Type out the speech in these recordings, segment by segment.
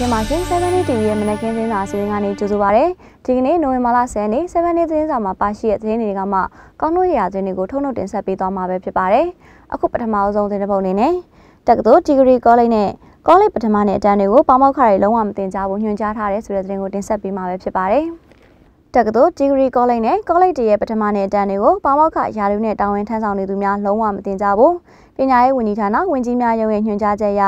ခင်ပါရှင်7 day TV ရဲ့မနက်ခင်းသတင်းစာအစီအစဉ်ကနေကြိုဆိုပါရစေ။ဒီကနေ့နိုဝင်ဘာလ10ရက်နေ့7 day သတင်းစာမှာပါရှိတဲ့သတင်းတွေကမှကောင်းတို့ရာသတင်းတွေကိုထုတ်နှုတ်တင်ဆက်ပေးသွားမှာပဲဖြစ်ပါတယ်။အခုပထမအဆုံးသတင်းတစ်ပုဒ်အနေနဲ့တက္ကသိုလ် Degree College နဲ့ College ပထမနှစ်အတန်းတွေကိုပေါမောက်ခါတွေလုံးဝမတင်ကြဘူးညွှန်ကြားထားတယ်ဆိုတဲ့သတင်းကိုတင်ဆက်ပေးမှာပဲဖြစ်ပါတယ်။တက္ကသိုလ် Degree College နဲ့ College တရဲ့ပထမနှစ်အတန်းတွေကိုပေါမောက်ခါရာထူးနဲ့တာဝန်ထမ်းဆောင်နေသူများလုံးဝမတင်ကြဘူး။ပညာရေးဝန်ကြီးဌာနဝန်ကြီးများရုံးရဲ့ညွှန်ကြားချက်အရ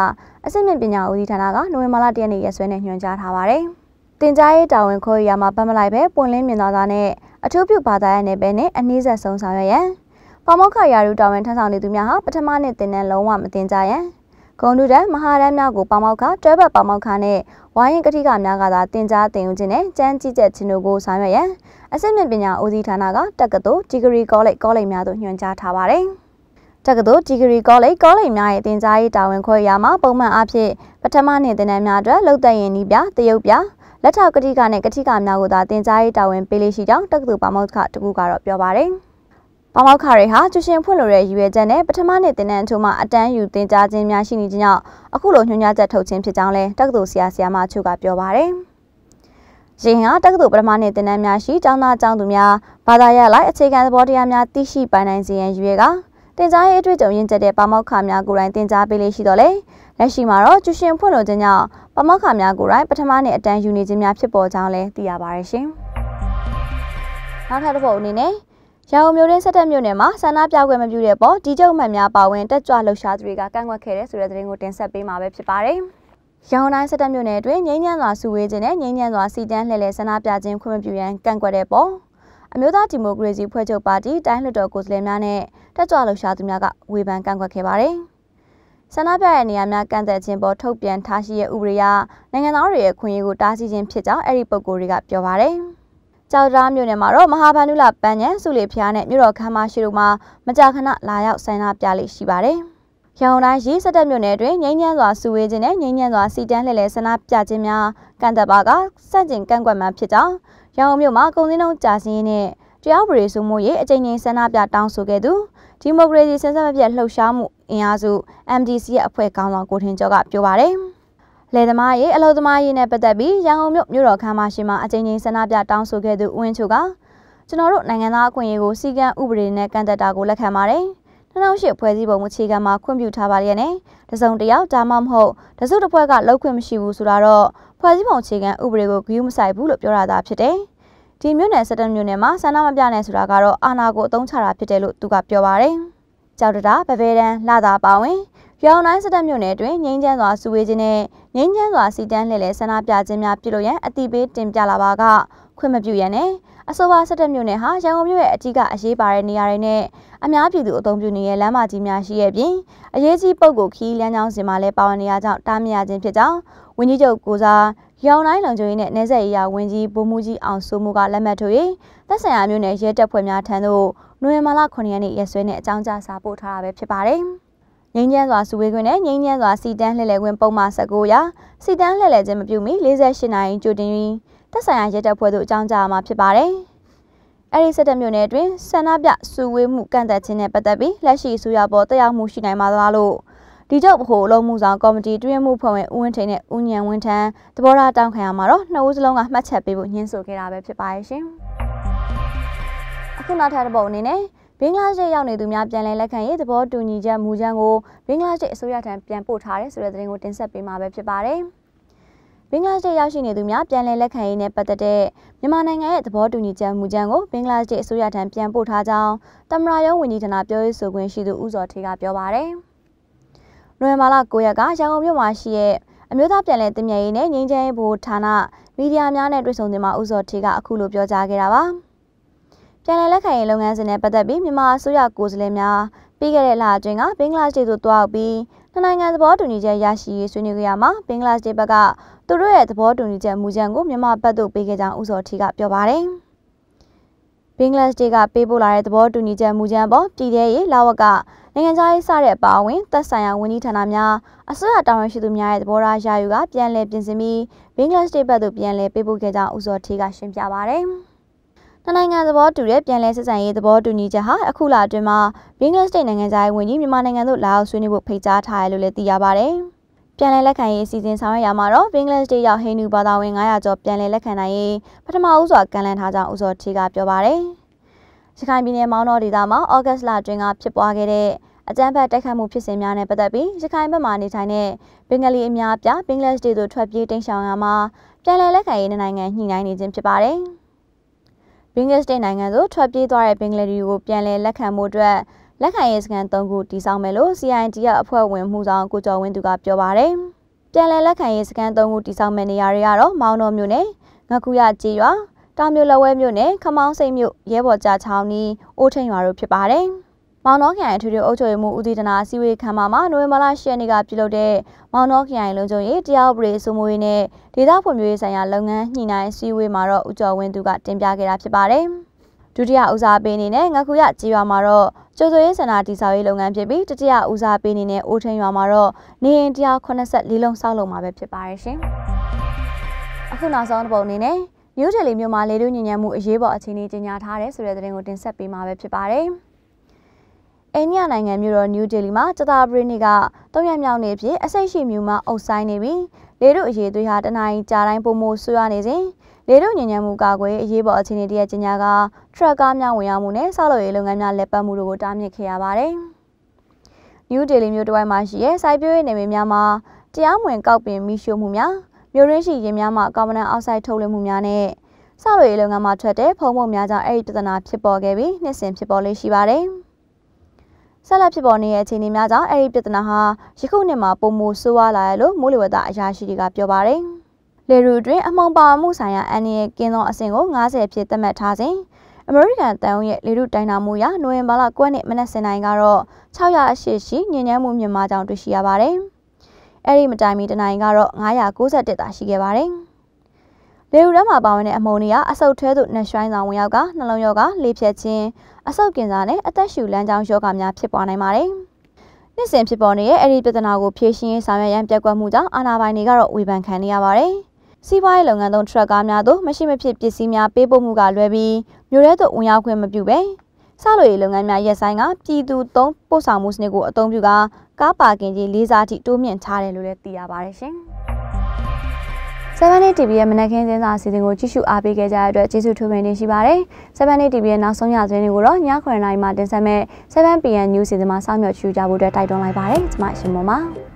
အစစ်မြင့်ပညာဦးစီးဌာနကနိုဝင်ဘာလ၁ရက်နေ့ရက်စွဲနဲ့ညွှန်ကြားထားပါတယ်။တင်ကြားရေးတာဝန်ခေါ်ရမှာပတ်မလိုက်ပဲပွင့်လင်းမြင်သာသာနဲ့အထူးပြုဘာသာရေးနယ်ပယ်နဲ့အနည်းဆက်ဆုံးဆောင်ရွက်ရန်ပါမောက္ခရာတို့တာဝန်ထမ်းဆောင်နေသူများဟာပထမနှစ်သင်တန်းလုံးဝမတင်ကြရန်ဂုံတုတန်မဟာရမ်းများကိုပါမောက္ခတွဲဘက်ပါမောက္ခနဲ့ဝိုင်းရင်ကတိကများကသာတင်ကြားတင်ယူခြင်းနဲ့ကြမ်းကြည့်ချက်ခြင်းတို့ကိုဆောင်ရွက်ရန်အစစ်မြင့်ပညာဦးစီးဌာနကတက္ကသိုလ်ဒီဂရီကောလိပ်ကောလိပ်များသို့ညွှန်ကြားထားပါတယ်။တက္ကသိုလ်ဒီဂရီကောလိပ်ကောလိပ်များရဲ့တင် जा ရေးတာဝန်ခွဲရာမှာပုံမှန်အဖြစ်ပထမနှစ်သင်တန်းများအတွက်လှုပ်သက်ရင်ဤပြတရုပ်ပြလက်ထောက်ကတိကနဲ့ကတိကများကိုသာတင် जा ရေးတာဝန်ပေးလေးရှိကြောင်းတက္ကသိုလ်ပါမောက္ခတကူကတော့ပြောပါတယ်။ပါမောက္ခတွေဟာကျူရှင်ဖွင့်လို့ရရည်ရွယ်ချက်နဲ့ပထမနှစ်သင်တန်းအချို့မှာအတန်းယူတင် जा ခြင်းများရှိနေခြင်းကြောင့်အခုလိုညွှန်ကြားချက်ထုတ်ခြင်းဖြစ်ကြောင်းလဲတက္ကသိုလ်ဆရာဆရာမအချို့ကပြောပါတယ်။ရင်ဟာတက္ကသိုလ်ပထမနှစ်သင်တန်းများရှိကျောင်းသားကျောင်းသူများဘာသာရပ်လိုက်အခြေခံသဘောတရားများသိရှိပိုင်နိုင်စေရန်ရည်ရွယ်ကတင်ကြားရေးအတွေ့အကြုံရင့်ကျက်တဲ့ပါမောက္ခများကိုယ်တိုင်တင်ကြားပေးလေးရှိတော့လေလက်ရှိမှာတော့ကျူရှင်ဖွင့်လို့ခြင်းကြောင့်ပါမောက္ခများကိုယ်တိုင်ပထမနဲ့အတန်းယူနေခြင်းများဖြစ်ပေါ်ကြောင်းလည်းသိရပါတယ်ရှင်နောက်ထပ်တစ်ပုဒ်အနေနဲ့ရန်ကုန်မြို့ရင်းဆက်တက်မြို့နယ်မှာဆန္ဒပြပွဲမပြုတဲ့ပေါ်ဒီကျုပ်မှန်များပါဝင်တက်ကြွလှုပ်ရှားသူတွေကကန့်ကွက်ခဲ့တဲ့ဆိုတဲ့သတင်းကိုတင်ဆက်ပေးမှာပဲဖြစ်ပါတယ်။ရန်ကုန်တိုင်းဆက်တက်မြို့နယ်အတွင်းငိမ့်ညံစွာစုဝေးခြင်းနဲ့ငိမ့်ညံစွာစီတန်းလှည့်လည်ဆန္ဒပြခြင်းခွင့်မပြုရန်ကန့်ကွက်တဲ့ပေါ်အမျိုးသားဒီမိုကရေစီဖွဲ့ချုပ်ပါတီတိုင်းလွှတ်တော်ကိုယ်စားလှယ်များနဲ့တက်ကြွလှုပ်ရှားသူများကဝေဖန်ကန့်ကွက်ခဲ့ပါတယ်။ဆန္ဒပြတဲ့နေရာများကန့်သက်ခြင်းပေါ်ထုတ်ပြန်ထားရှိတဲ့ဥပဒေအရနိုင်ငံသားတွေရဲ့ခွင့်ရေးကိုတားဆီးခြင်းဖြစ်ကြောင်းအဲ့ဒီပုဂ္ဂိုလ်တွေကပြောပါတယ်။ကြောက်သားမြို့နယ်မှာတော့မဟာဗန္ဓုလပန်းညံစုလီဖျားနဲ့မြို့တော်ခမ်းမရှိတို့မှာမကြာခဏလာရောက်ဆိုင်နာပြလေးရှိပါတယ်။ရန်ကုန်တိုင်းရေးစက်တက်မြို့နယ်တွင်ငိမ့်ညံစွာစုဝေးခြင်းနဲ့ငိမ့်ညံစွာစီတန်းလှည့်လည်ဆန္ဒပြခြင်းများကန့်တပ်ပါကစန့်ကျင်ကန့်ကွက်မှဖြစ်ကြောင်းရန်ကုန်မြို့မှာကုန်စည်နှုန်းကျဆင်းတဲ့တရားဥပဒေစိုးမိုးရေးအကြိမ်ကြိမ်ဆန္ဒပြတောင်းဆိုခဲ့သူဒီမိုကရေစီဆန်းစမပြတ်လှုပ်ရှားမှုအင်အားစု MDC ရဲ့အဖွဲ့ခေါင်းဆောင်ကိုထင်ကျော်ကပြောပါတယ်။လယ်သမားရေးအလုပ်သမားရေးနဲ့ပတ်သက်ပြီးရန်ကုန်မြို့မြို့တော်ခမ်းမရှိမှာအကြိမ်ကြိမ်ဆန္ဒပြတောင်းဆိုခဲ့သူဦးဝင်းချိုကကျွန်တော်တို့နိုင်ငံသားအခွင့်အရေးကိုစီကံဥပဒေနဲ့ကန့်သက်တာကိုလက်ခံပါတယ်။2008ဖွဲ့စည်းပုံအခြေခံမှာခွင့်ပြုထားပါလျက်နဲ့တစုံတယောက်ဒါမှမဟုတ်တစုတစ်ဖွဲ့ကလောက်ခွင့်မရှိဘူးဆိုတာတော့ဖွဲ့စည်းပုံအခြေခံဥပဒေကိုဂရုမစိုက်ဘူးလို့ပြောတာသာဖြစ်တယ်။ဒီမြို့နယ်17မြို့နယ်မှာဆန္ဒမပြနိုင်ဆိုတာကတော့အာဏာကိုအသုံးချတာဖြစ်တယ်လို့သူကပြောပါတယ်။ကြောက်တတာဗဗဲတန်းလာတာပါဝင်ပြောင်းတိုင်းစတက်မြို့နယ်တွင်ငိမ့်ချမ်းစွာစုဝေးခြင်းနဲ့ငိမ့်ချမ်းစွာစီတန်းလှည့်လည်ဆန္ဒပြခြင်းများပြုလုပ်ရန်အတိပေးတင်ပြလာပါကခွင့်မပြုရန်နဲ့အဆိုပါ17မြို့နယ်ဟာရန်ကုန်မြို့ရဲ့အကြီးကအရေးပါတဲ့နေရာတွေနဲ့အများပြည်သူအသုံးပြုနေတဲ့လမ်းမကြီးများရှိရဲ့ပြင်အရေးကြီးပုံကိုခီးလမ်းကြောင်းစင်မှာလည်းပါဝင်နေရကြောင်းတားမြစ်ရခြင်းဖြစ်ကြောင်းဝန်ကြီးချုပ်ကိုစားရောင်တိုင်းလုံချုံရေးနဲ့နေဆက်ရေးရာဝန်ကြီးဗိုလ်မှူးကြီးအောင်စိုးမှုကလက်မှတ်ထိုး၍သက်ဆိုင်ရာမြို့နယ်ရဲတပ်ဖွဲ့များထံသို့နိုဝင်ဘာလ9ရက်နေ့ရက်စွဲနဲ့အကြောင်းကြားစာပို့ထားတာပဲဖြစ်ပါတယ်။ငိမ့်ချမ်းစွာစုဝေးခွင့်နဲ့ငိမ့်ချမ်းစွာစီတန်းလှည့်လည်ခွင့်ပုံမှန်19ရာစီတန်းလှည့်လည်ခြင်းမပြုမီ48နာရီကြိုတင်တက်ဆိုင်ရာရဲတပ်ဖွဲ့တို့အကြောင်းကြားမှာဖြစ်ပါတယ်။အဲဒီစစ်တပ်မျိုးနယ်အတွင်းဆန္ဒပြစုဝေးမှုကန့်သက်ခြင်းနဲ့ပတ်သက်ပြီးလက်ရှိအစိုးရပေါ်တက်ရောက်မှုရှိနိုင်ပါသလားလို့ဒီကြောင့်ဘ ਹੁ အလုံးမှုဆောင်ကော်မတီတွင်းမှုဖွဲ့ဝင်ဦးဝင်းထိန်နဲ့ဦးညံဝင်းထန်းသဘောထားတောင်းခံရမှာတော့နှစ်ဦးစလုံးကမှတ်ချက်ပေးဖို့ညှင်းဆိုခဲ့တာပဲဖြစ်ပါရဲ့ရှင်။အခုနောက်ထပ်တစ်ပုဒ်အနေနဲ့ဘင်္ဂလားဒေ့ရှ်ရောက်နေသူများပြန်လည်လက်ခံရေးသဘောတူညီချက်မူကြမ်းကိုဘင်္ဂလားဒေ့ရှ်အစိုးရထံပြန်ပို့ထားတယ်ဆိုတဲ့သတင်းကိုတင်ဆက်ပေးမှာပဲဖြစ်ပါတယ်။ဘင်္ဂလားဒေ့ရှ်ရောက်ရှိနေသူများပြန်လည်လက်ခံရေးနဲ့ပတ်သက်တဲ့မြန်မာနိုင်ငံရဲ့သဘောတူညီချက်မူကြမ်းကိုဘင်္ဂလားဒေ့ရှ်အစိုးရထံပြန်ပို့ထားကြောင်းတမရယုံဝန်ကြီးဌာနပြောရေးဆိုခွင့်ရှိသူဦးစောထေကပြောပါရယ်။နိုဝင်ဘာလ9ရက်ကရန်ကုန်မြို့မှာရှိတဲ့အမျိုးသားပြန်လည်တင်မြဲရေးနဲ့ငြိမ်းချမ်းရေးဘိုးဌာနမီဒီယာများနဲ့တွေ့ဆုံချိန်မှာဦးစောထေကအခုလိုပြောကြားခဲ့တာပါ။ပြန်လည်လက်ခံရေးလုပ်ငန်းစဉ်နဲ့ပတ်သက်ပြီးမြန်မာအစိုးရကိုယ်စားလှယ်များပြီးခဲ့တဲ့လအတွင်းကဘင်္ဂလားဒေ့ရှ်သို့တွားရောက်ပြီးနှစ်နိုင်ငံသဘောတူညီချက်ရရှိရေးဆွေးနွေးကြရမှာဘင်္ဂလားဒေ့ရှ်ဘက်ကသူတို့ရဲ့သဘောတူညီချက်မူကြမ်းကိုမြန်မာဘက်သို့ပေးခဲ့ကြောင်းဦးစောထီကပြောပါတယ်။ဘင်္ဂလားဒေ့ရှ်ကပေးပို့လာတဲ့သဘောတူညီချက်မူကြမ်းပေါ်ပြည်ထရေးလာဝကနိုင်ငံခြားရေးစတဲ့အပါအဝင်သက်ဆိုင်ရာဝန်ကြီးဌာနများအစိုးရတာဝန်ရှိသူများရဲ့သဘောထားရယူကပြန်လည်ပြင်ဆင်ပြီးဘင်္ဂလားဒေ့ရှ်ဘက်သို့ပြန်လည်ပေးပို့ခဲ့ကြောင်းဦးစောထီကရှင်းပြပါတယ်။နှစ်နိုင်ငံသဘောတူတဲ့ပြန်လည်ဆက်ဆံရေးသဘောတူညီချက်ဟာအခုလအတွင်းမှာဘင်္ဂလားဒေ့ရှ်နိုင်ငံသားဝင်ကြီးမြန်မာနိုင်ငံသို့လာရောက်ဆွေးနွေးဖို့ဖိတ်ကြားထားတယ်လို့လည်းသိရပါဗျ။ပြန်လည်လက်ခံရေးအစီအစဉ်ဆောင်ရွက်ရမှာတော့ဘင်္ဂလားဒေ့ရှ်ရောက်ဟိန္ဒူဘာသာဝင်900ကျော်ပြန်လည်လက်ခံနိုင်ရေးပထမဦးစွာကမ်းလှမ်းထားကြောင်းဦးစောထီကပြောပါရယ်။ရခိုင်ပြည်နယ်မောင်းတော်ဒေသမှာဩဂတ်စ်လအတွင်းကဖြစ်ပွားခဲ့တဲ့အကြမ်းဖက်တိုက်ခိုက်မှုဖြစ်စဉ်များနဲ့ပတ်သက်ပြီးရခိုင်ဘက်မှနေထိုင်တဲ့ဘင်္ဂလီအများအပြားဘင်္ဂလားဒေ့ရှ်သို့ထွက်ပြေးတိမ်းရှောင်ရမှာပြန်လည်လက်ခံရေးနိုင်ငံညှိနှိုင်းနေခြင်းဖြစ်ပါတယ်။င်္ဂလိပ်စတေနိုင်ငံသို့ထွက်ပြေးသွားတဲ့ဘင်္ဂလီတွေကိုပြန်လည်လက်ခံမှုအတွက်လက်ခံရေးစခန်း၃ခုတည်ဆောက်မယ်လို့ CID ရဲ့အဖွဲ့ဝင်မှုဆောင်ကိုကျော်ဝင်းသူကပြောပါတယ်။ပြန်လည်လက်ခံရေးစခန်း၃ခုတည်ဆောက်မယ့်နေရာတွေကတော့မောင်တော်မြို့နယ်ငကူရကြေးရွာတောင်မြို့လဝဲမြို့နယ်ခမောင်းစိတ်မြို့ရဲဘော်ကြားချောင်းနီးအိုးထိန်ရွာတို့ဖြစ်ပါတယ်။မောင်နှောခရိုင်အထွေထွေအုပ်ချုပ်ရေးမှူးဦးတည်တနာအစည်းအဝေးခန်းမမှာနိုဝင်ဘာလ10ရက်နေ့ကပြုလုပ်တဲ့မောင်နှောခရိုင်လုံခြုံရေးတရားဥပဒေစိုးမိုးရေးနဲ့ဒေသဖွံ့ဖြိုးရေးဆိုင်ရာလုပ်ငန်းညှိနှိုင်းအစည်းအဝေးမှာတော့ဦးကျော်ဝင်းသူကတင်ပြခဲ့တာဖြစ်ပါတယ်။ဒုတိယဦးစားပေးအနေနဲ့ငခုရကြေးရွာမှာတော့ကျိုးစိုးရေးစင်တာတည်ဆောက်ရေးလုပ်ငန်းဖြစ်ပြီးတတိယဦးစားပေးအနေနဲ့အိုးထင်းရွာမှာတော့နေအိမ်184လုံးဆောက်လုပ်မှာပဲဖြစ်ပါတယ်ရှင်။အခုနောက်ဆုံးတစ်ပုံအနေနဲ့မြို့တယ်လီမြို့မှာလေတုညဉ့်ညံမှုအရေးပေါ်အခြေအနေကြီးညာထားတယ်ဆိုတဲ့သတင်းကိုတင်ဆက်ပေးမှာပဲဖြစ်ပါတယ်။အိန္ဒိယနိုင်ငံမြို့တော်နယူးဒေလီမှာတတာပရီနီက၃ရက်မြောက်နေ့ဖြစ်အစိတ်ရှိမြူမှာအုပ်ဆိုင်နေပြီးလေတို့အရေးသွေးဟာတနင်္ကြာတိုင်းပုံမိုဆွေးရနေစဉ်လေတို့ညဉ့်ညံမှုကာကွယ်အရေးပေါ်အခြေအနေတရကျညာကထရက်ကားများဝင်ရောက်မှုနဲ့ဆောက်လုပ်ရေးလုပ်ငန်းများလက်ပတ်မှုတို့ကိုတားမြစ်ခဲ့ရပါတယ်။နယူးဒေလီမြို့တစ်ဝိုက်မှာရှိတဲ့စိုက်ပျိုးရေးနယ်မြေများမှာတရားမဝင် ကောက်ပင်မိရှို့မှုများမြို့ရင်းရှိရင်များမှာကာဗွန်ဒိုင်အောက်ဆိုက်ထုတ်လွှင့်မှုများနဲ့ဆောက်လုပ်ရေးလုပ်ငန်းမှာထွက်တဲ့ဖုံးမှုများကြောင့်အဲ့ဒီပြဿနာဖြစ်ပေါ်ခဲ့ပြီးနှစ်စဉ်ဖြစ်ပေါ်လေးရှိပါတယ်။ဆက်လက်ဖြစ်ပေါ်နေတဲ့အခြေအနေများကြောင့်အဲဒီပြဿနာဟာယခုနှစ်မှာပုံမဆိုးဝါးလာရလို့မိုးလေဝသအရာရှိတွေကပြောပါတယ်။လေရူတွင်အမှုံပါမှုဆိုင်ရာအန်ရဲ့ကင်းသောအဆင့်ကို90ဖြစ်သတ်မှတ်ထားစဉ်အမေရိကန်တန်ရုံးရဲ့လေရုတိုင်နာမှုရနိုဝင်ဘာလ9ရက်မနက်စင်တိုင်းကတော့608ရှိညဉ့်ညမ်းမှုမြင့်မားကြောင်းတွေ့ရှိရပါတယ်။အဲဒီမတိုင်မီတနိုင်ကတော့991တာရှိခဲ့ပါတယ်။လေဦးထဲမှာပါဝင်တဲ့အမုံတွေကအဆုတ်ထဲသို့နှရွှိုင်းဆောင်ဝင်ရောက်ကနှလုံးရောဂါလေဖြတ်ခြင်းအဆုတ်ကင်ဆာနဲ့အသက်ရှူလမ်းကြောင်းရောဂါများဖြစ်ပွားနိုင်ပါတယ်။နှစ်စဉ်ဖြစ်ပေါ်နေတဲ့အဲ့ဒီပြဿနာကိုဖြေရှင်းရေးဆောင်ရွက်ရန်ပြက်ကွက်မှုကြောင့်အာဏာပိုင်တွေကတော့ဝေဖန်ခံနေရပါတယ်။စီးပွားရေးလုပ်ငန်းသုံးထရက်ကားများသို့မရှိမဖြစ်ပစ္စည်းများပေးပို့မှုကလွဲပြီးမြို့ထဲသို့ဝင်ရောက်ခွင့်မပြုပဲဆောက်လုပ်ရေးလုပ်ငန်းများရပ်ဆိုင်ကပြည်သူသုံးပို့ဆောင်မှုစနစ်ကိုအသုံးပြုကာကားပါကင်ကြီးလေးစားထိတိုးမြင့်ထားတယ်လို့လည်းသိရပါတယ်ရှင်။7 TV ရဲ့မနက်ခင်းသတင်းစာအစီအစဉ်ကိုကြည့်ရှုအားပေးခဲ့ကြတဲ့အတွက်ကျေးဇူးထူးမင်တင်ရှိပါတယ်။7 TV ရဲ့နောက်ဆုံးရသတင်းတွေကိုတော့ည9:00နာရီမှတင်ဆက်မဲ့7 PM News စီစဉ်မှာစောင့်မျှော်ကြည့်ကြဖို့အတွက်တိုက်တွန်းလိုက်ပါတယ်။ကျွန်မရှင်မပါ